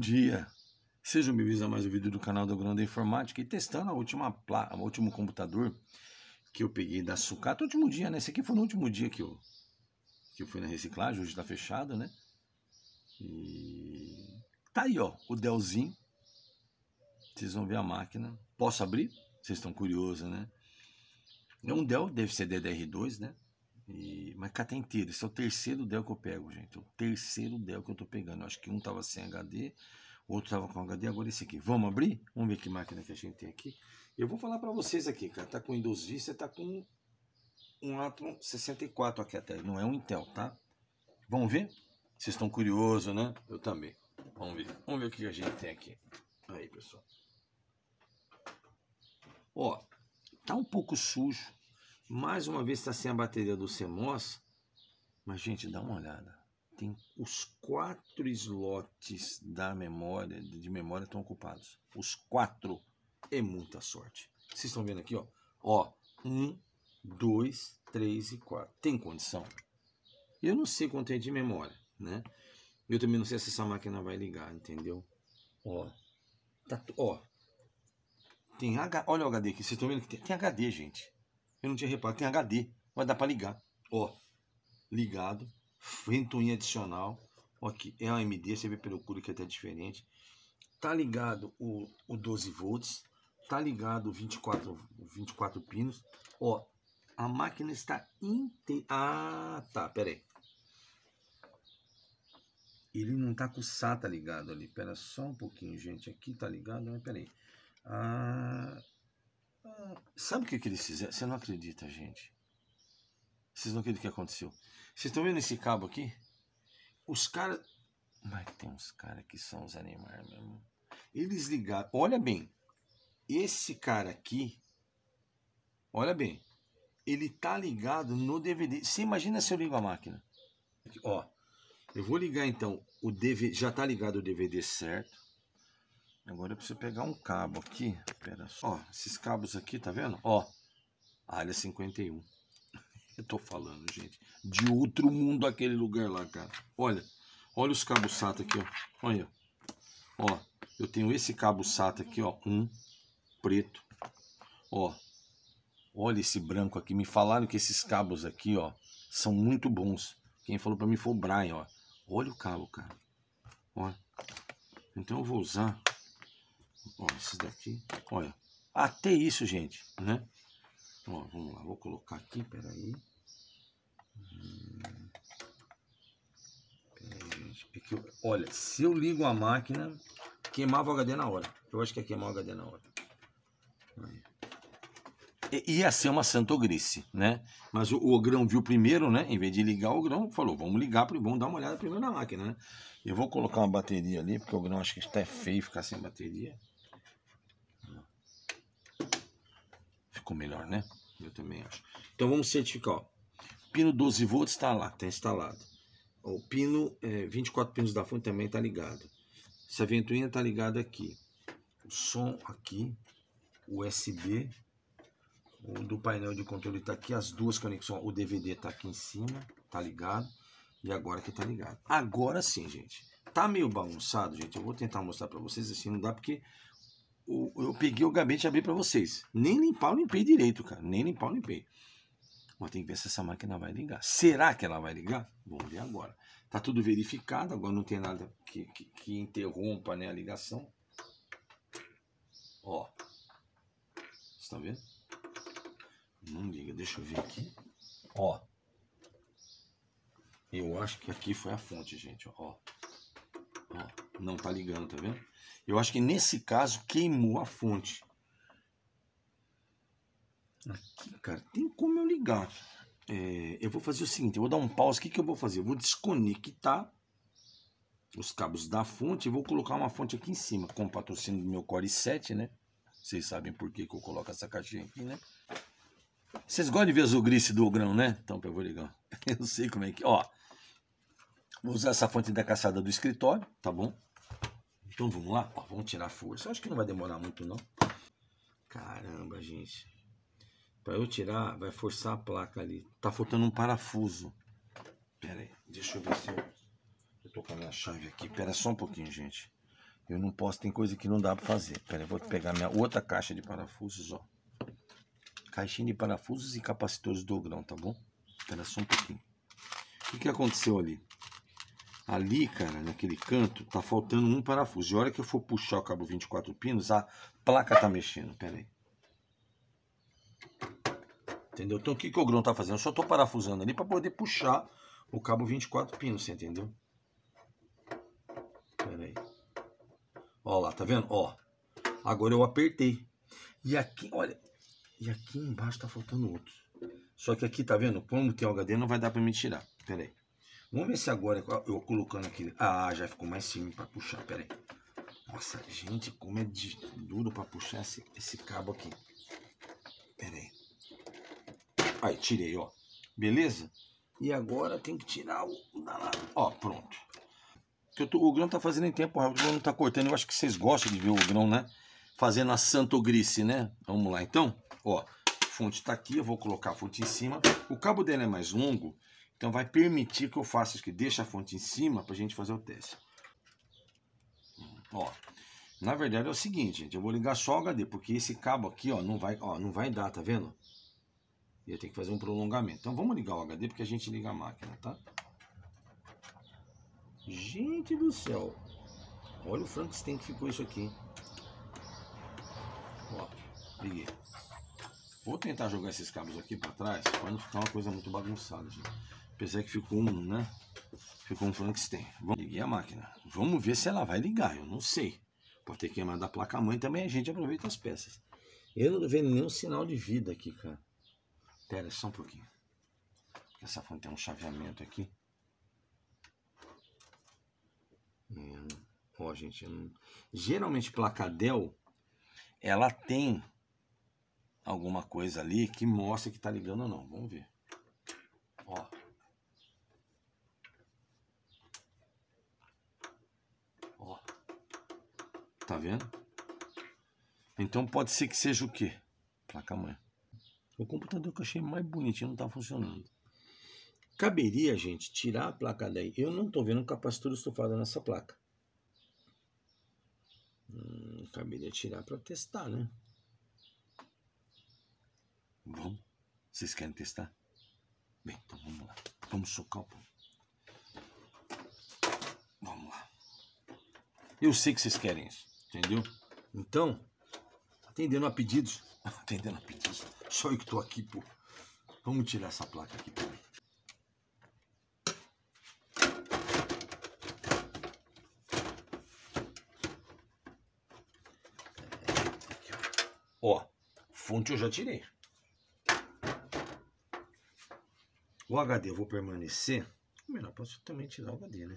dia! Sejam bem-vindos a mais um vídeo do canal do Grande Informática e testando a última placa, o último computador que eu peguei da sucata, último dia, né? Esse aqui foi no último dia que eu, que eu fui na reciclagem, hoje tá fechado, né? E tá aí, ó, o Dellzinho. Vocês vão ver a máquina. Posso abrir? Vocês estão curiosos, né? É um Dell, deve ser DDR2, né? E, mas tem tá inteiro Esse é o terceiro Dell que eu pego, gente. O terceiro Dell que eu tô pegando. Eu acho que um tava sem HD, o outro tava com HD, agora esse aqui. Vamos abrir? Vamos ver que máquina que a gente tem aqui. Eu vou falar para vocês aqui, cara. Tá com Windows Vista, tá com um Atom 64 aqui até. Não é um Intel, tá? Vamos ver? Vocês estão curiosos, né? Eu também. Vamos ver. Vamos ver o que a gente tem aqui. Aí, pessoal. Ó, tá um pouco sujo mais uma vez está sem a bateria do CMOS. Mas, gente, dá uma olhada. Tem os quatro slots da memória, de memória estão ocupados. Os quatro. É muita sorte. Vocês estão vendo aqui, ó. Ó, um, dois, três e quatro. Tem condição? Eu não sei quanto é de memória, né? Eu também não sei se essa máquina vai ligar, entendeu? Ó, tá, ó. Tem H, olha o HD aqui, vocês estão vendo que tem, tem HD, gente. Eu não tinha reparado. Tem HD, mas dá para ligar. Ó, ligado. Ventoinha adicional. Ó aqui, é AMD, você vê pelo culo que é até diferente. Tá ligado o, o 12 volts. Tá ligado o 24, 24 pinos. Ó, a máquina está inteira. Ah, tá, pera aí Ele não tá com o SATA tá ligado ali. Pera só um pouquinho, gente. Aqui tá ligado, mas aí. Ah, Sabe o que, que eles fizeram? Você não acredita, gente. Vocês não acreditam o que aconteceu. Vocês estão vendo esse cabo aqui? Os caras. Mas tem uns caras que são os animais mesmo. Eles ligaram. Olha bem. Esse cara aqui. Olha bem. Ele tá ligado no DVD. Você imagina se eu ligo a máquina? Ó. Eu vou ligar então o DVD. Já tá ligado o DVD certo. Agora eu preciso pegar um cabo aqui. Pera só. Ó, esses cabos aqui, tá vendo? Ó, área 51. eu tô falando, gente. De outro mundo aquele lugar lá, cara. Olha, olha os cabos SATA aqui, ó. Olha. Ó, eu tenho esse cabo SATA aqui, ó. Um, preto. Ó, olha esse branco aqui. Me falaram que esses cabos aqui, ó, são muito bons. Quem falou pra mim foi o Brian, ó. Olha o cabo, cara. Ó. Então eu vou usar esses daqui, olha. Até ah, isso, gente, né? Ó, vamos lá, vou colocar aqui, peraí. Hum, peraí, gente. É que, olha, se eu ligo a máquina, queimava o HD na hora. Eu acho que é queimar o HD na hora. Aí é, ia ser uma Grice, né? Mas o, o, grão viu primeiro, né? Em vez de ligar o grão, falou, vamos ligar, vamos dar uma olhada primeiro na máquina, né? Eu vou colocar uma bateria ali, porque o grão acho que está feio ficar sem bateria. ficou melhor, né? Eu também acho. Então vamos certificar. Ó. Pino 12 volts está lá, está instalado. O pino é, 24 pinos da fonte também está ligado. Essa ventoinha está ligada aqui. O som aqui, o USB o do painel de controle está aqui, as duas conexões, o DVD está aqui em cima, está ligado? E agora que está ligado. Agora sim, gente. está meio bagunçado, gente. Eu vou tentar mostrar para vocês assim, não dá porque eu, eu peguei o gabinete e abri para vocês. Nem limpar eu limpei direito, cara. Nem limpar eu limpei. Mas tem que ver se essa máquina vai ligar. Será que ela vai ligar? Vamos ver agora. Tá tudo verificado, agora não tem nada que, que, que interrompa né, a ligação. Ó. Você tá vendo? Não liga, deixa eu ver aqui. Ó. Eu acho que aqui foi a fonte, gente. Ó. Ó, não tá ligando, tá vendo? Eu acho que nesse caso queimou a fonte. Aqui, cara, tem como eu ligar. É, eu vou fazer o seguinte, eu vou dar um pause. O que, que eu vou fazer? Eu vou desconectar os cabos da fonte e vou colocar uma fonte aqui em cima, com o patrocínio do meu Core 7, né? Vocês sabem por que, que eu coloco essa caixinha aqui, né? Vocês gostam de ver as e do grão, né? Então, eu vou ligar. Eu sei como é que... Ó, Vou usar essa fonte da caçada do escritório, tá bom? Então vamos lá, Ó, vamos tirar a força. acho que não vai demorar muito não. Caramba, gente. Para eu tirar, vai forçar a placa ali. Tá faltando um parafuso. Pera aí, deixa eu ver se eu... Eu tô com a minha chave aqui. Pera só um pouquinho, gente. Eu não posso, tem coisa que não dá para fazer. Pera, aí, vou pegar minha outra caixa de parafusos, ó. Caixinha de parafusos e capacitores do grão, tá bom? Pera só um pouquinho. O que, que aconteceu ali? Ali, cara, naquele canto, tá faltando um parafuso. E a hora que eu for puxar o cabo 24 pinos, a placa tá mexendo. Pera aí. Entendeu? Então o que, que o grão tá fazendo? Eu só tô parafusando ali para poder puxar o cabo 24 pinos, você entendeu? Pera aí. Ó lá, tá vendo? Ó. Agora eu apertei. E aqui, olha. E aqui embaixo tá faltando outro. Só que aqui, tá vendo? Como tem o HD, não vai dar para me tirar. Pera aí. Vamos ver se agora é eu colocando aqui. Ah, já ficou mais firme para puxar. Pera aí. Nossa, gente, como é duro para puxar esse, esse cabo aqui. Pera aí. Aí, tirei, ó. Beleza? E agora tem que tirar o Ó, pronto. Tô, o grão tá fazendo em tempo rápido, não tá cortando. Eu acho que vocês gostam de ver o grão, né? Fazendo a santo grice, né? Vamos lá, então. Ó, fonte tá aqui, eu vou colocar a fonte em cima. O cabo dele é mais longo, então vai permitir que eu faça isso aqui. Deixa a fonte em cima para a gente fazer o teste. Ó, na verdade é o seguinte, gente. Eu vou ligar só o HD, porque esse cabo aqui, ó, não vai, ó, não vai dar, tá vendo? E eu tenho que fazer um prolongamento. Então vamos ligar o HD, porque a gente liga a máquina, tá? Gente do céu. Olha o Frankenstein que ficou isso aqui, hein? Ó, liguei. Vou tentar jogar esses cabos aqui para trás, Pra não ficar uma coisa muito bagunçada, gente. Apesar que ficou um, né? Ficou um Frankenstein. Vamos ligar a máquina. Vamos ver se ela vai ligar. Eu não sei. Pode ter queimado a placa-mãe também. A gente aproveita as peças. Eu não tô vendo nenhum sinal de vida aqui, cara. Pera só um pouquinho. Essa fonte tem um chaveamento aqui. Hum, ó, oh, gente, não... geralmente placa Dell, ela tem alguma coisa ali que mostra que tá ligando ou não. Vamos ver. Ó. tá vendo? Então pode ser que seja o quê? Placa mãe. O computador que eu achei mais bonitinho não tá funcionando. Caberia, gente, tirar a placa daí. Eu não tô vendo um capacitor estufado nessa placa. Hum, caberia tirar para testar, né? Vamos? Vocês querem testar? Bem, então vamos lá. Vamos socar o pão. Vamos lá. Eu sei que vocês querem isso. Entendeu? Então, atendendo a pedidos. Atendendo a pedidos. Só eu que tô aqui, pô. Vamos tirar essa placa aqui, peraí. Ó, fonte eu já tirei. O HD eu vou permanecer. Melhor, posso também tirar o HD, né?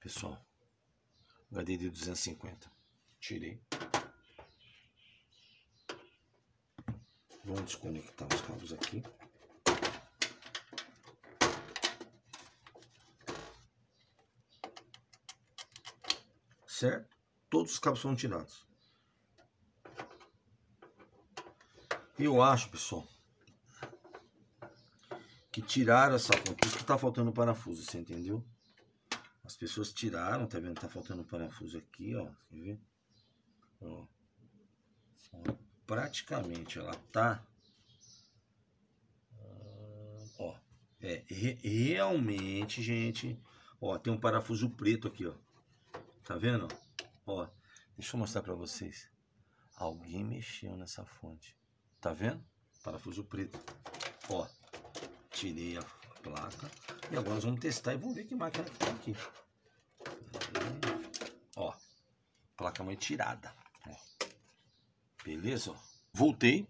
pessoal. HD de 250. Tirei. Vamos desconectar os cabos aqui. Certo? Todos os cabos foram tirados. Eu acho, pessoal, que tiraram essa ponta. Por isso que tá faltando parafuso, você entendeu? As pessoas tiraram, tá vendo? Tá faltando um parafuso aqui, ó. Quer ver? Ó. ó. Praticamente ela tá. Ó. É, re realmente, gente. Ó, tem um parafuso preto aqui, ó. Tá vendo? Ó. Deixa eu mostrar para vocês. Alguém mexeu nessa fonte. Tá vendo? Parafuso preto. Ó. Tirei a placa. E agora nós vamos testar e vamos ver que máquina que tem tá aqui. Ó, placa mãe tirada. Ó. Beleza? Voltei.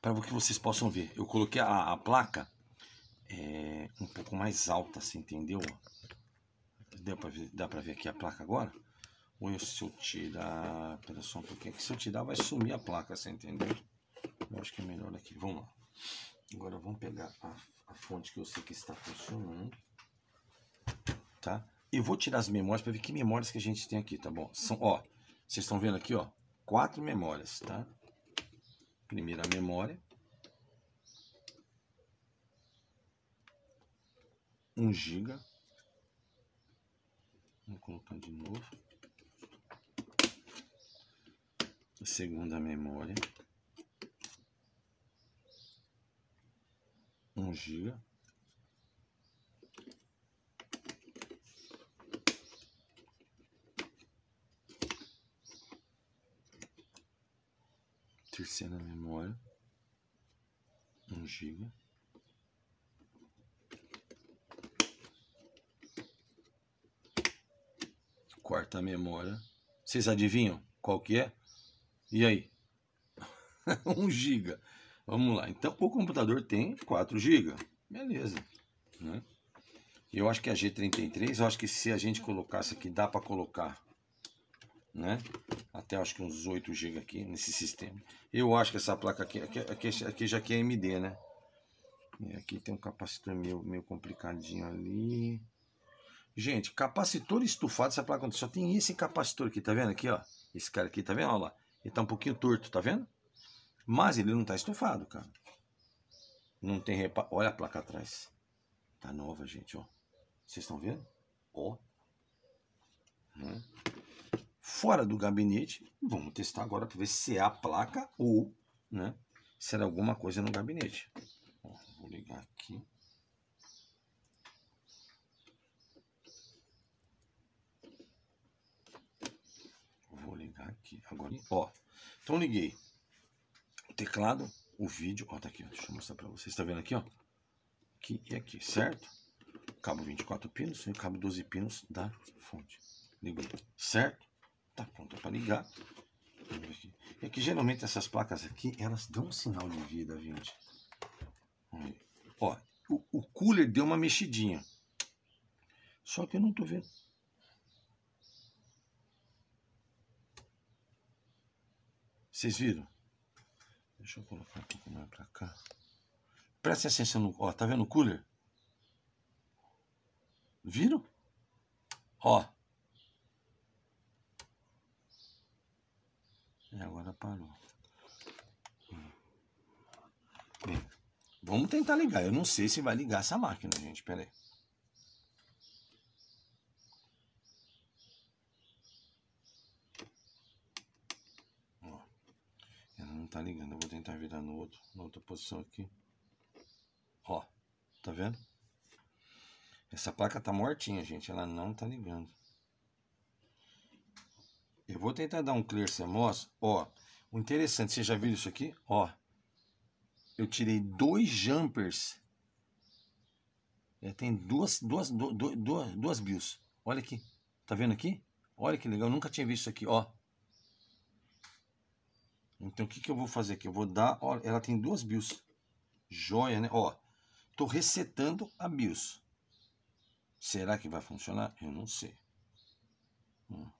Para que vocês possam ver, eu coloquei a, a placa é, um pouco mais alta, assim, entendeu? Deu pra ver, dá para ver aqui a placa agora? Ou eu, se eu tirar... Pera só um pouquinho. É que se eu tirar vai sumir a placa, você assim, entendeu? Eu acho que é melhor aqui. Vamos lá. Agora vamos pegar a, a fonte que eu sei que está funcionando. Tá? Eu vou tirar as memórias para ver que memórias que a gente tem aqui, tá bom? São, ó, vocês estão vendo aqui, ó, quatro memórias, tá? Primeira memória. um giga. Vou colocar de novo. segunda memória. um giga. Terceira memória, um giga. Quarta memória. Vocês adivinham qual que é? E aí? um giga. Vamos lá. Então, o computador tem 4 GB. Beleza. Né? Eu acho que a G33, eu acho que se a gente colocasse aqui, dá para colocar, né? Até acho que uns 8 GB aqui nesse sistema. Eu acho que essa placa aqui, aqui, aqui, já que é AMD, né? E é, aqui tem um capacitor meio, meio complicadinho ali. Gente, capacitor estufado, essa placa só tem esse capacitor aqui, tá vendo aqui, ó? Esse cara aqui, tá vendo? Olha lá. Ele tá um pouquinho torto, tá vendo? Mas ele não está estufado, cara. Não tem repa... Olha a placa atrás. Tá nova, gente, ó. Vocês estão vendo? Ó. Hum. Fora do gabinete, vamos testar agora para ver se é a placa ou, né, se era alguma coisa no gabinete. Ó, vou ligar aqui. Vou ligar aqui. Agora, ó. Então liguei teclado, o vídeo, ó, tá aqui, ó, deixa eu mostrar para vocês, tá vendo aqui, ó, aqui e aqui, certo? Cabo 24 pinos e cabo 12 pinos da fonte. Ligou, certo? Tá pronto para ligar. É que geralmente essas placas aqui, elas dão um sinal de vida, gente. Ó, o, o cooler deu uma mexidinha. Só que eu não tô vendo. Vocês viram? Deixa eu colocar um pouco mais pra cá. Presta atenção no. Ó, tá vendo o cooler? Viram? Ó. E é, agora parou. Bem, vamos tentar ligar. Eu não sei se vai ligar essa máquina, gente. Pera aí. tá ligando. Eu vou tentar virar no outro, na outra posição aqui. Ó, tá vendo? Essa placa tá mortinha, gente. Ela não tá ligando. Eu vou tentar dar um clear CMOS. Ó, o interessante, vocês já viram isso aqui? Ó, eu tirei dois jumpers. É, tem duas, duas, duas, duas, duas bios. Olha aqui. Tá vendo aqui? Olha que legal. Eu nunca tinha visto isso aqui, ó. Então, o que, que eu vou fazer aqui? Eu vou dar... Olha, ela tem duas BIOS. Joia, né? Ó, tô resetando a BIOS. Será que vai funcionar? Eu não sei. Hum.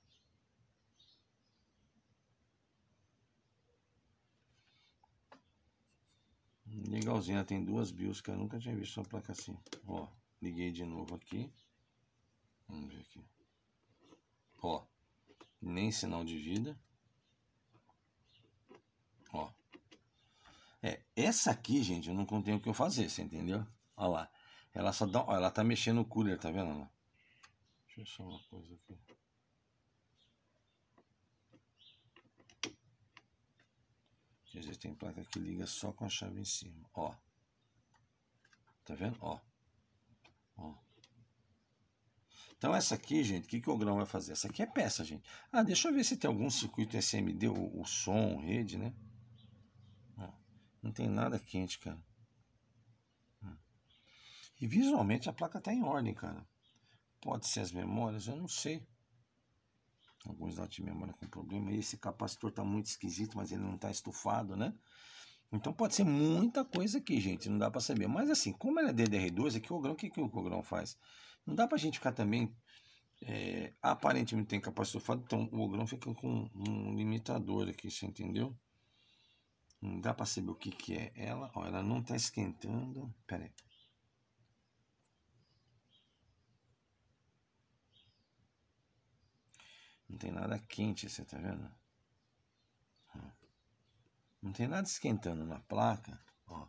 Legalzinho, ela tem duas BIOS, cara. Eu nunca tinha visto uma placa assim. Ó, liguei de novo aqui. Vamos ver aqui. Ó, nem sinal de vida. Ó. É, essa aqui, gente, eu não tenho o que eu fazer, você entendeu? Olha lá. Ela só dá. Ó, ela tá mexendo o cooler, tá vendo? Deixa eu só uma coisa aqui. Às vezes tem placa que liga só com a chave em cima. Ó. Tá vendo? Ó. Ó. Então essa aqui, gente, o que, que o grão vai fazer? Essa aqui é peça, gente. Ah, deixa eu ver se tem algum circuito SMD, o, o som, rede, né? Não tem nada quente, cara. Hum. E visualmente a placa tá em ordem, cara. Pode ser as memórias, eu não sei. Alguns lotes de memória com problema. Esse capacitor tá muito esquisito, mas ele não tá estufado, né? Então pode ser muita coisa aqui, gente. Não dá para saber. Mas assim, como ela é DDR2, aqui o grão, o que, que o grão faz? Não dá para a gente ficar também. É, aparentemente tem capacitor estufado, então o grão fica com um limitador aqui, você entendeu? Não hum, dá para saber o que, que é. Ela, ó, ela não está esquentando. Pera aí. Não tem nada quente, você tá vendo? Hum. Não tem nada esquentando na placa. Ó,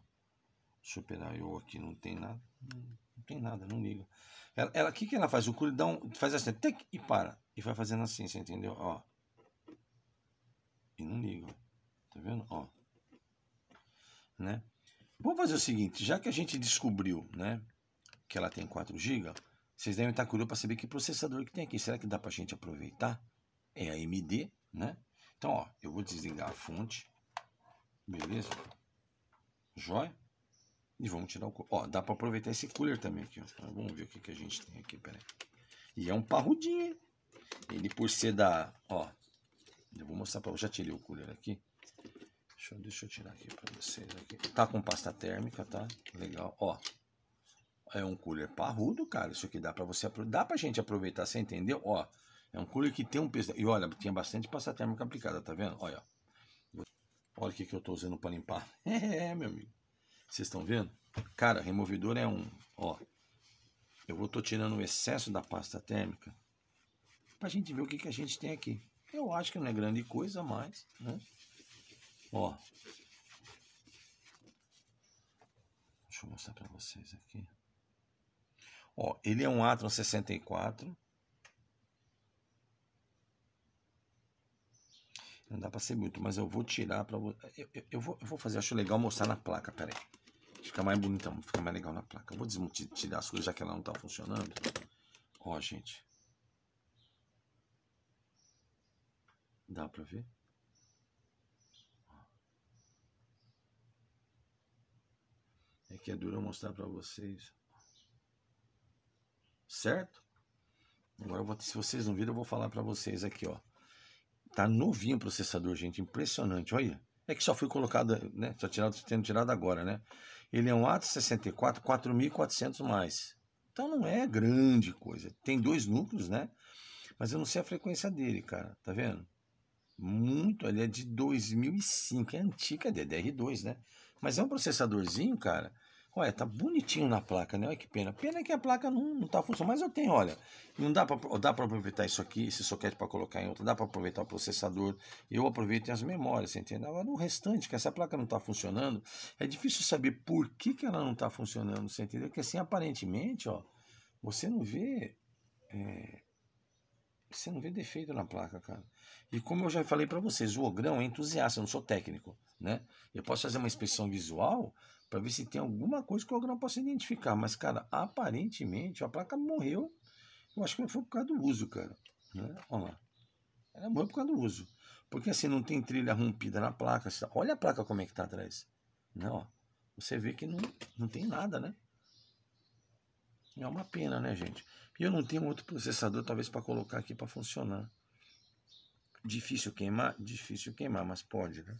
deixa eu aqui, não tem nada. Hum, não tem nada, não liga. Ela, ela que que ela faz? O curio dá um, faz assim, tec, e para. E vai fazendo assim, você entendeu? Ó. E não liga. Tá vendo? Ó né? Vamos fazer o seguinte, já que a gente descobriu, né, que ela tem 4 GB, vocês devem estar curiosos para saber que processador que tem aqui. Será que dá para a gente aproveitar? É a AMD, né? Então, ó, eu vou desligar a fonte, beleza? Joia? E vamos tirar o Ó, dá para aproveitar esse cooler também aqui, ó. Então, vamos ver o que, que a gente tem aqui, peraí. E é um parrudinho, hein? Ele por ser da, ó, eu vou mostrar para já tirei o cooler aqui. Deixa, deixa eu tirar aqui para vocês aqui. Tá com pasta térmica, tá? Legal. Ó, é um cooler parrudo, cara. Isso aqui dá para você dá pra gente aproveitar, você entendeu? Ó, é um cooler que tem um peso e olha, tinha bastante pasta térmica aplicada, tá vendo? Olha. Olha o que que eu tô usando para limpar. É, meu amigo. Vocês estão vendo? Cara, removedor é um, ó. Eu vou tô tirando o excesso da pasta térmica pra gente ver o que que a gente tem aqui. Eu acho que não é grande coisa, mas, né? Ó. Deixa eu mostrar para vocês aqui. Ó, ele é um Atron 64. Não dá para ser muito, mas eu vou tirar para eu, eu, eu, vou, eu vou fazer, acho legal mostrar na placa, peraí. Fica mais bonitão, fica mais legal na placa. Eu vou tirar as coisas já que ela não tá funcionando. Ó, gente. Dá para ver? É que é duro eu mostrar para vocês. Certo? Agora, vou, se vocês não viram, eu vou falar para vocês aqui, ó. Tá novinho o processador, gente. Impressionante, olha. É que só foi colocado, né? Só tirado, tendo tirado agora, né? Ele é um Atos 64, 4.400 mais. Então não é grande coisa. Tem dois núcleos, né? Mas eu não sei a frequência dele, cara. Tá vendo? Muito, ele é de 2005. É antiga, é DDR2, né? Mas é um processadorzinho, cara. Olha, tá bonitinho na placa, né? Olha que pena. Pena que a placa não, não tá funcionando. Mas eu tenho, olha. Não dá pra, dá pra aproveitar isso aqui, esse soquete para colocar em outro. Dá pra aproveitar o processador. Eu aproveito as memórias, você entende? Agora, no restante, que essa placa não tá funcionando, é difícil saber por que, que ela não tá funcionando, você entendeu? Porque assim, aparentemente, ó, você não vê. É, você não vê defeito na placa, cara. E como eu já falei para vocês, o Ogrão é entusiasta, eu não sou técnico, né? Eu posso fazer uma inspeção visual para ver se tem alguma coisa que o Ogrão possa identificar, mas, cara, aparentemente a placa morreu. Eu acho que foi por causa do uso, cara. Né? Olha lá. Ela morreu por causa do uso. Porque assim, não tem trilha rompida na placa. Olha a placa como é que tá atrás. Não, né? ó. Você vê que não, não tem nada, né? É uma pena, né, gente? E eu não tenho outro processador, talvez, para colocar aqui para funcionar. Difícil queimar? Difícil queimar, mas pode, né?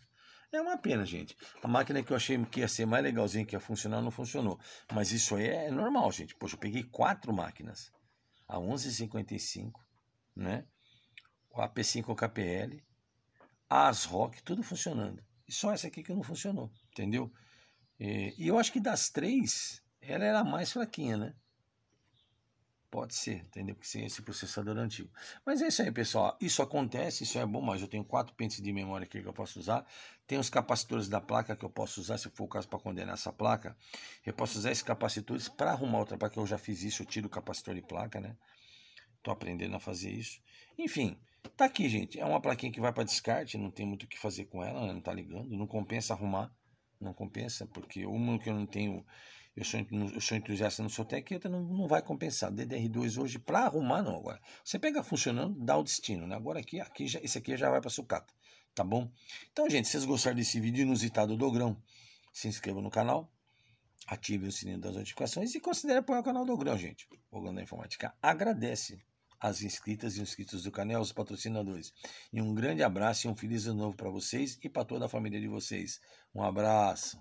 É uma pena, gente. A máquina que eu achei que ia ser mais legalzinha, que ia funcionar, não funcionou. Mas isso aí é normal, gente. Poxa, eu peguei quatro máquinas. A 1155, né? A P5 KPL, a ASRock, tudo funcionando. E só essa aqui que não funcionou, entendeu? E, e eu acho que das três, ela era a mais fraquinha, né? Pode ser, entendeu? Porque sem esse processador é antigo. Mas é isso aí, pessoal. Isso acontece, isso é bom, mas eu tenho quatro pentes de memória aqui que eu posso usar. Tem os capacitores da placa que eu posso usar, se for o caso, para condenar essa placa. Eu posso usar esses capacitores para arrumar outra placa. Eu já fiz isso, eu tiro o capacitor de placa, né? Estou aprendendo a fazer isso. Enfim, tá aqui, gente. É uma plaquinha que vai para descarte, não tem muito o que fazer com ela, né? não tá ligando. Não compensa arrumar, não compensa, porque uma que eu não tenho eu sou, eu sou entusiasta no Sotec, então não, não vai compensar. DDR2 hoje, para arrumar, não agora. Você pega funcionando, dá o destino, né? Agora aqui, aqui já, esse aqui já vai para sucata, tá bom? Então, gente, se vocês gostaram desse vídeo inusitado do Grão, se inscreva no canal, ative o sininho das notificações e considere apoiar o canal do Grão, gente. O Grão da Informática agradece as inscritas e inscritos do canal, os patrocinadores. E um grande abraço e um feliz ano novo para vocês e para toda a família de vocês. Um abraço.